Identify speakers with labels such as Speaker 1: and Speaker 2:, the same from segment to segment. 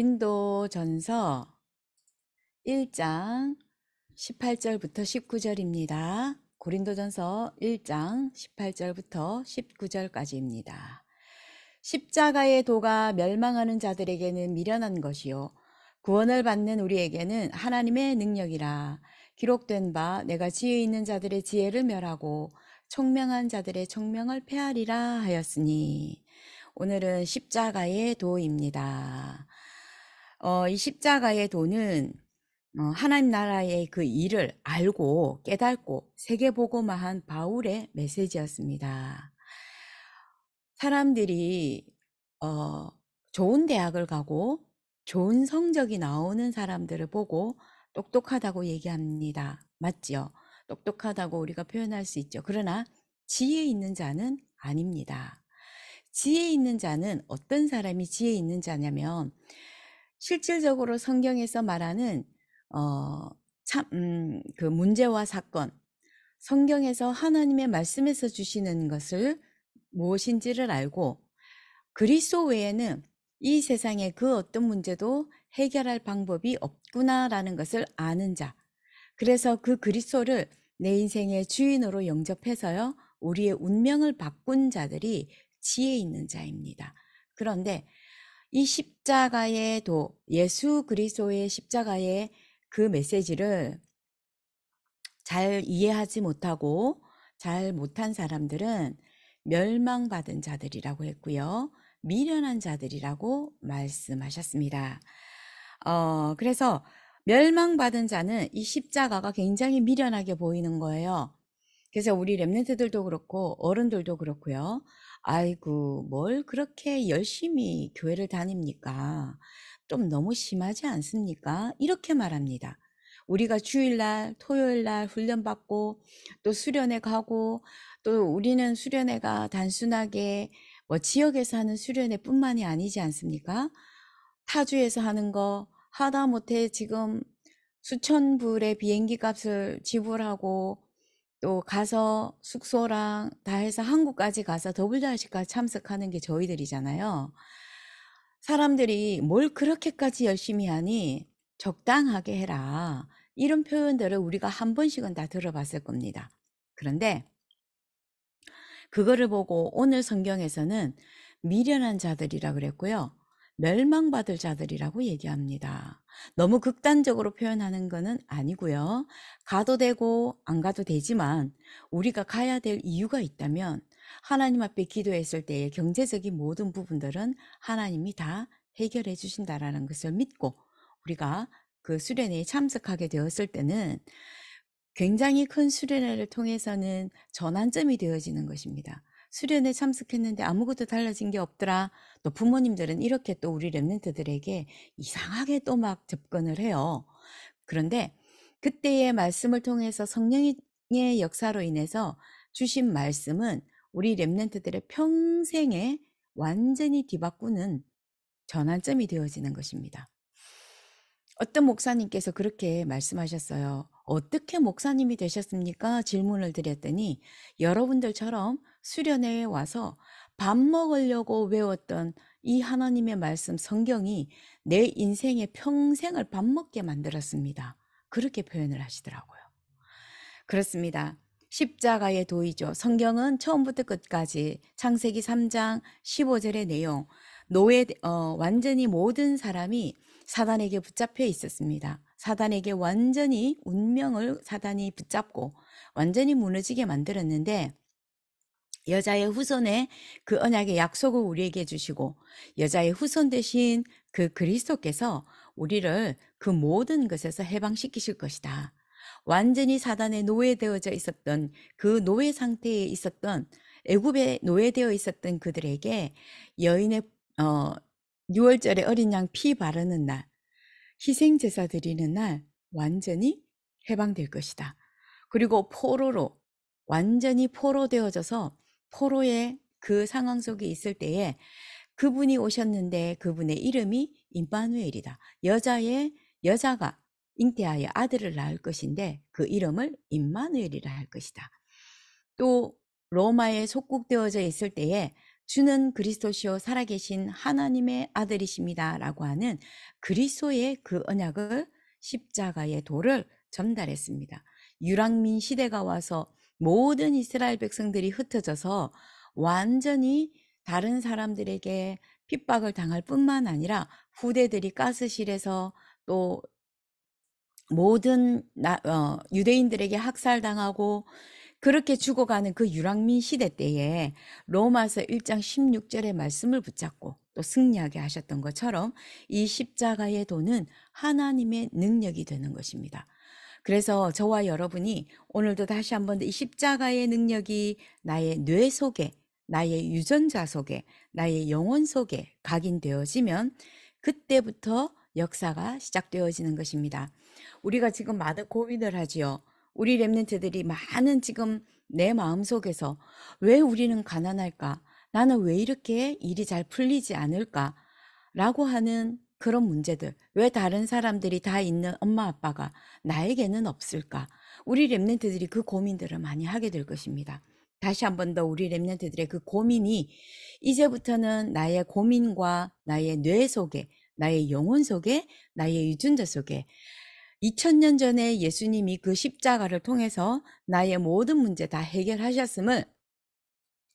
Speaker 1: 인도전서 1장 18절부터 19절입니다. 고린도전서 1장 18절부터 19절까지입니다. 십자가의 도가 멸망하는 자들에게는 미련한 것이요 구원을 받는 우리에게는 하나님의 능력이라 기록된 바 내가 지혜 있는 자들의 지혜를 멸하고 총명한 자들의 총명을 폐하리라 하였으니 오늘은 십자가의 도입니다. 어, 이 십자가의 도는 어, 하나님 나라의 그 일을 알고 깨닫고 세계보고마한 바울의 메시지였습니다. 사람들이 어, 좋은 대학을 가고 좋은 성적이 나오는 사람들을 보고 똑똑하다고 얘기합니다. 맞지요? 똑똑하다고 우리가 표현할 수 있죠. 그러나 지혜 있는 자는 아닙니다. 지혜 있는 자는 어떤 사람이 지혜 있는 자냐면 실질적으로 성경에서 말하는 어, 참, 음, 그 문제와 사건, 성경에서 하나님의 말씀에서 주시는 것을 무엇인지를 알고 그리스도 외에는 이세상에그 어떤 문제도 해결할 방법이 없구나라는 것을 아는 자. 그래서 그 그리스도를 내 인생의 주인으로 영접해서요. 우리의 운명을 바꾼 자들이 지혜 있는 자입니다. 그런데 이 십자가의 도, 예수 그리스도의 십자가의 그 메시지를 잘 이해하지 못하고 잘 못한 사람들은 멸망받은 자들이라고 했고요. 미련한 자들이라고 말씀하셨습니다. 어, 그래서 멸망받은 자는 이 십자가가 굉장히 미련하게 보이는 거예요. 그래서 우리 랩렌트들도 그렇고 어른들도 그렇고요. 아이고, 뭘 그렇게 열심히 교회를 다닙니까? 좀 너무 심하지 않습니까? 이렇게 말합니다. 우리가 주일날, 토요일날 훈련받고 또 수련회 가고 또 우리는 수련회가 단순하게 뭐 지역에서 하는 수련회뿐만이 아니지 않습니까? 타주에서 하는 거 하다못해 지금 수천 불의 비행기 값을 지불하고 또 가서 숙소랑 다 해서 한국까지 가서 더블 r c 까지 참석하는 게 저희들이잖아요. 사람들이 뭘 그렇게까지 열심히 하니 적당하게 해라. 이런 표현들을 우리가 한 번씩은 다 들어봤을 겁니다. 그런데 그거를 보고 오늘 성경에서는 미련한 자들이라 그랬고요. 멸망받을 자들이라고 얘기합니다. 너무 극단적으로 표현하는 것은 아니고요. 가도 되고 안 가도 되지만 우리가 가야 될 이유가 있다면 하나님 앞에 기도했을 때의 경제적인 모든 부분들은 하나님이 다 해결해 주신다라는 것을 믿고 우리가 그 수련회에 참석하게 되었을 때는 굉장히 큰 수련회를 통해서는 전환점이 되어지는 것입니다. 수련에 참석했는데 아무것도 달라진 게 없더라. 또 부모님들은 이렇게 또 우리 랩런트들에게 이상하게 또 막 접근을 해요. 그런데 그때의 말씀을 통해서 성령의 역사로 인해서 주신 말씀은 우리 랩런트들의 평생에 완전히 뒤바꾸는 전환점이 되어지는 것입니다. 어떤 목사님께서 그렇게 말씀하셨어요. 어떻게 목사님이 되셨습니까? 질문을 드렸더니 여러분들처럼 수련회에 와서 밥 먹으려고 외웠던 이 하나님의 말씀 성경이 내 인생의 평생을 밥 먹게 만들었습니다. 그렇게 표현을 하시더라고요. 그렇습니다. 십자가의 도이죠. 성경은 처음부터 끝까지 창세기 3장 15절의 내용, 노예 어, 완전히 모든 사람이 사단에게 붙잡혀 있었습니다. 사단에게 완전히 운명을 사단이 붙잡고 완전히 무너지게 만들었는데 여자의 후손에 그 언약의 약속을 우리에게 주시고 여자의 후손 대신 그 그리스도께서 우리를 그 모든 것에서 해방시키실 것이다. 완전히 사단에 노예되어져 있었던 그 노예 상태에 있었던 애굽에 노예되어 있었던 그들에게 여인의 어 6월절에 어린 양 피 바르는 날 희생 제사 드리는 날 완전히 해방될 것이다. 그리고 포로로 완전히 포로되어져서 포로의 그 상황 속에 있을 때에 그분이 오셨는데 그분의 이름이 임마누엘이다. 여자의 여자가 잉태하여 아들을 낳을 것인데 그 이름을 임마누엘이라 할 것이다. 또 로마에 속국되어져 있을 때에 주는 그리스도시요 살아계신 하나님의 아들이십니다. 라고 하는 그리스도의 그 언약을 십자가의 도를 전달했습니다. 유랑민 시대가 와서 모든 이스라엘 백성들이 흩어져서 완전히 다른 사람들에게 핍박을 당할 뿐만 아니라 후대들이 가스실에서 또 모든 나, 어, 유대인들에게 학살당하고 그렇게 죽어가는 그 유랑민 시대 때에 로마서 1장 16절의 말씀을 붙잡고 또 승리하게 하셨던 것처럼 이 십자가의 도는 하나님의 능력이 되는 것입니다. 그래서 저와 여러분이 오늘도 다시 한번 이 십자가의 능력이 나의 뇌 속에, 나의 유전자 속에, 나의 영혼 속에 각인되어지면 그때부터 역사가 시작되어지는 것입니다. 우리가 지금 많은 고민을 하지요. 우리 랩런트들이 많은 지금 내 마음속에서 왜 우리는 가난할까? 나는 왜 이렇게 일이 잘 풀리지 않을까? 라고 하는 그런 문제들. 왜 다른 사람들이 다 있는 엄마 아빠가 나에게는 없을까? 우리 랩런트들이 그 고민들을 많이 하게 될 것입니다. 다시 한 번 더 우리 랩런트들의 그 고민이 이제부터는 나의 고민과 나의 뇌 속에, 나의 영혼 속에, 나의 유전자 속에 2000년 전에 예수님이 그 십자가를 통해서 나의 모든 문제 다 해결하셨음을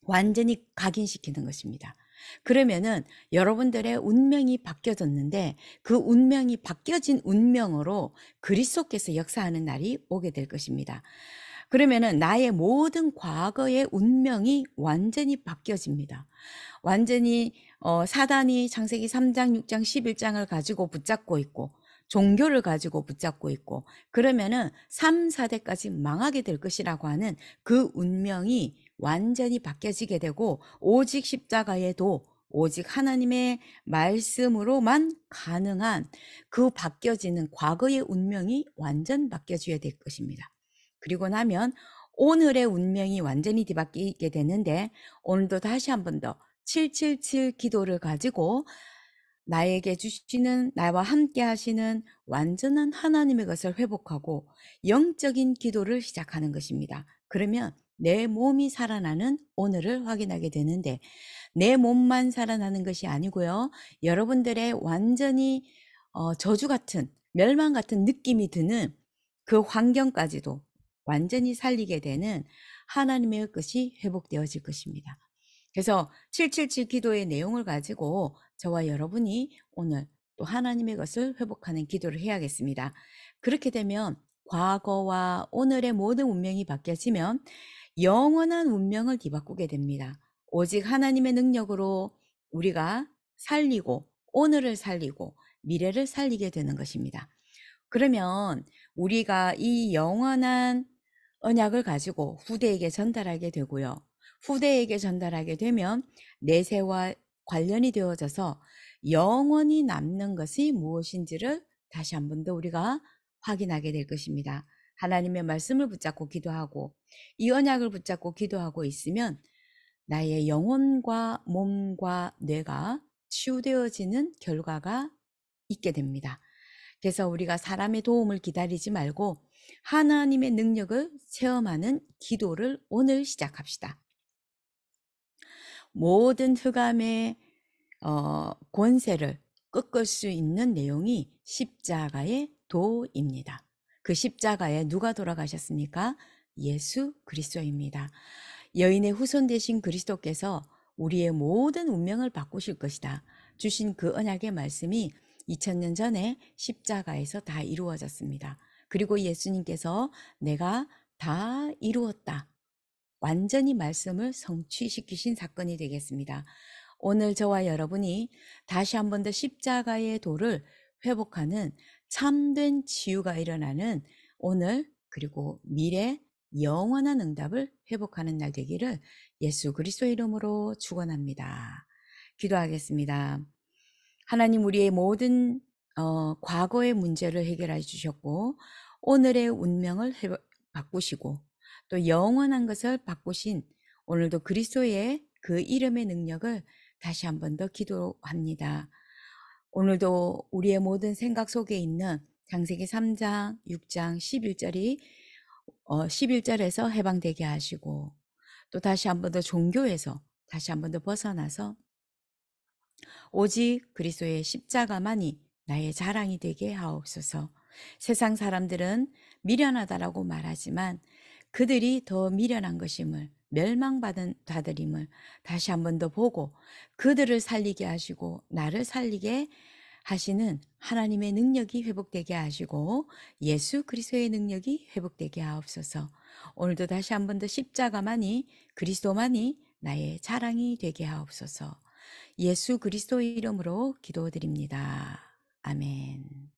Speaker 1: 완전히 각인시키는 것입니다. 그러면은 여러분들의 운명이 바뀌어졌는데 그 운명이 바뀌어진 운명으로 그리스도께서 역사하는 날이 오게 될 것입니다. 그러면은 나의 모든 과거의 운명이 완전히 바뀌어집니다. 완전히 어, 사단이 창세기 3장, 6장, 11장을 가지고 붙잡고 있고 종교를 가지고 붙잡고 있고 그러면은 3, 4대까지 망하게 될 것이라고 하는 그 운명이 완전히 바뀌어지게 되고 오직 십자가에도 오직 하나님의 말씀으로만 가능한 그 바뀌어지는 과거의 운명이 완전 바뀌어져야 될 것입니다. 그리고 나면 오늘의 운명이 완전히 뒤바뀌게 되는데 오늘도 다시 한 번 더 777 기도를 가지고 나에게 주시는 나와 함께 하시는 완전한 하나님의 것을 회복하고 영적인 기도를 시작하는 것입니다. 그러면 내 몸이 살아나는 오늘을 확인하게 되는데 내 몸만 살아나는 것이 아니고요. 여러분들의 완전히 어, 저주 같은 멸망 같은 느낌이 드는 그 환경까지도 완전히 살리게 되는 하나님의 것이 회복되어질 것입니다. 그래서 777 기도의 내용을 가지고 저와 여러분이 오늘 또 하나님의 것을 회복하는 기도를 해야겠습니다. 그렇게 되면 과거와 오늘의 모든 운명이 바뀌어지면 영원한 운명을 뒤바꾸게 됩니다. 오직 하나님의 능력으로 우리가 살리고 오늘을 살리고 미래를 살리게 되는 것입니다. 그러면 우리가 이 영원한 언약을 가지고 후대에게 전달하게 되고요. 후대에게 전달하게 되면 내세와 관련이 되어져서 영원히 남는 것이 무엇인지를 다시 한 번 더 우리가 확인하게 될 것입니다. 하나님의 말씀을 붙잡고 기도하고 이 언약을 붙잡고 기도하고 있으면 나의 영혼과 몸과 뇌가 치유되어지는 결과가 있게 됩니다. 그래서 우리가 사람의 도움을 기다리지 말고 하나님의 능력을 체험하는 기도를 오늘 시작합시다. 모든 흑암의 어, 권세를 꺾을 수 있는 내용이 십자가의 도입니다. 그 십자가에 누가 돌아가셨습니까? 예수 그리스도입니다. 여인의 후손 되신 그리스도께서 우리의 모든 운명을 바꾸실 것이다. 주신 그 언약의 말씀이 2000년 전에 십자가에서 다 이루어졌습니다. 그리고 예수님께서 내가 다 이루었다. 완전히 말씀을 성취시키신 사건이 되겠습니다. 오늘 저와 여러분이 다시 한 번 더 십자가의 도를 회복하는 참된 치유가 일어나는 오늘 그리고 미래 영원한 응답을 회복하는 날 되기를 예수 그리스도 이름으로 축원합니다. 기도하겠습니다. 하나님 우리의 모든 어, 과거의 문제를 해결해 주셨고 오늘의 운명을 바꾸시고 또 영원한 것을 바꾸신 오늘도 그리스도의 그 이름의 능력을 다시 한번 더 기도합니다. 오늘도 우리의 모든 생각 속에 있는 장세기 3장, 6장, 11절이 어, 11절에서 해방되게 하시고 또 다시 한번 더 종교에서 다시 한번 더 벗어나서 오직 그리스도의 십자가만이 나의 자랑이 되게 하옵소서. 세상 사람들은 미련하다라고 말하지만 그들이 더 미련한 것임을 멸망받은 다들임을 다시 한 번 더 보고 그들을 살리게 하시고 나를 살리게 하시는 하나님의 능력이 회복되게 하시고 예수 그리스도의 능력이 회복되게 하옵소서. 오늘도 다시 한 번 더 십자가만이 그리스도만이 나의 자랑이 되게 하옵소서. 예수 그리스도 이름으로 기도드립니다. 아멘.